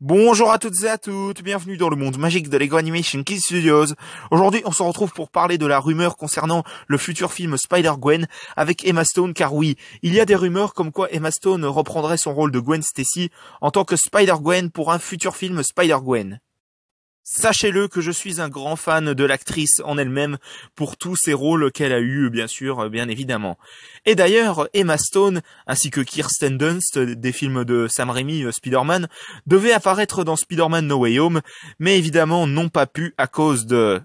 Bonjour à toutes et à toutes, bienvenue dans le monde magique de Lego Animation Kids Studios. Aujourd'hui, on se retrouve pour parler de la rumeur concernant le futur film Spider-Gwen avec Emma Stone, car oui, il y a des rumeurs comme quoi Emma Stone reprendrait son rôle de Gwen Stacy en tant que Spider-Gwen pour un futur film Spider-Gwen. Sachez-le que je suis un grand fan de l'actrice en elle-même pour tous ses rôles qu'elle a eus, bien sûr, bien évidemment. Et d'ailleurs, Emma Stone, ainsi que Kirsten Dunst des films de Sam Raimi euh, Spider-Man, devaient apparaître dans Spider-Man No Way Home, mais évidemment n'ont pas pu à cause de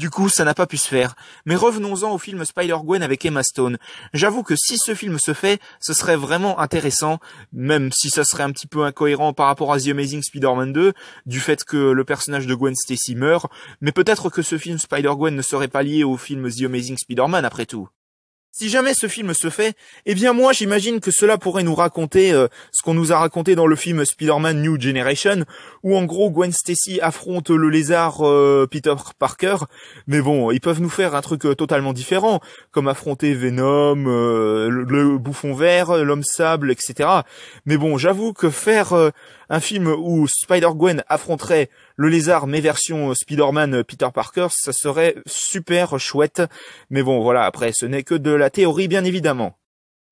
Du coup, ça n'a pas pu se faire. Mais revenons-en au film Spider-Gwen avec Emma Stone. J'avoue que si ce film se fait, ce serait vraiment intéressant, même si ça serait un petit peu incohérent par rapport à The Amazing Spider-Man 2, du fait que le personnage de Gwen Stacy meurt, mais peut-être que ce film Spider-Gwen ne serait pas lié au film The Amazing Spider-Man après tout. Si jamais ce film se fait, eh bien moi j'imagine que cela pourrait nous raconter euh, ce qu'on nous a raconté dans le film Spider-Man New Generation, où en gros Gwen Stacy affronte le lézard euh, Peter Parker, mais bon, ils peuvent nous faire un truc euh, totalement différent, comme affronter Venom, le, bouffon vert, l'homme sable, etc. Mais bon, j'avoue que faire un film où Spider-Gwen affronterait le lézard, mais version euh, Spider-Man euh, Peter Parker, ça serait super chouette. Mais bon, voilà, après, ce n'est que de la théorie, bien évidemment.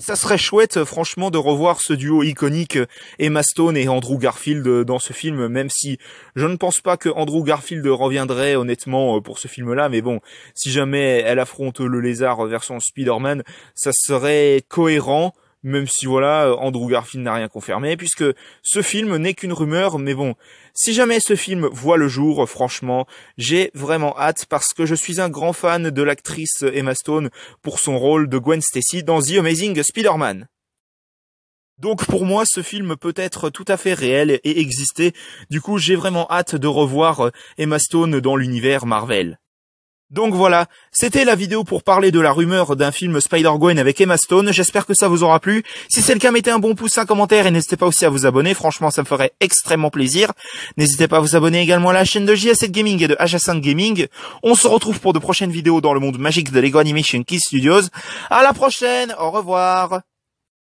Ça serait chouette, euh, franchement, de revoir ce duo iconique Emma Stone et Andrew Garfield dans ce film, même si je ne pense pas que Andrew Garfield reviendrait honnêtement pour ce film-là, mais bon, si jamais elle affronte le lézard version Spider-Man, ça serait cohérent, même si voilà, euh, Andrew Garfield n'a rien confirmé, puisque ce film n'est qu'une rumeur, mais bon, si jamais ce film voit le jour, franchement, j'ai vraiment hâte parce que je suis un grand fan de l'actrice Emma Stone pour son rôle de Gwen Stacy dans The Amazing Spider-Man. Donc pour moi, ce film peut être tout à fait réel et exister. Du coup, j'ai vraiment hâte de revoir euh, Emma Stone dans l'univers Marvel. Donc voilà, c'était la vidéo pour parler de la rumeur d'un film Spider-Gwen avec Emma Stone, j'espère que ça vous aura plu. Si c'est le cas, mettez un bon pouce, un commentaire et n'hésitez pas aussi à vous abonner, franchement ça me ferait extrêmement plaisir. N'hésitez pas à vous abonner également à la chaîne de JS7 Gaming et de Hassan Gaming. On se retrouve pour de prochaines vidéos dans le monde magique de Lego Animation Key Studios. À la prochaine, au revoir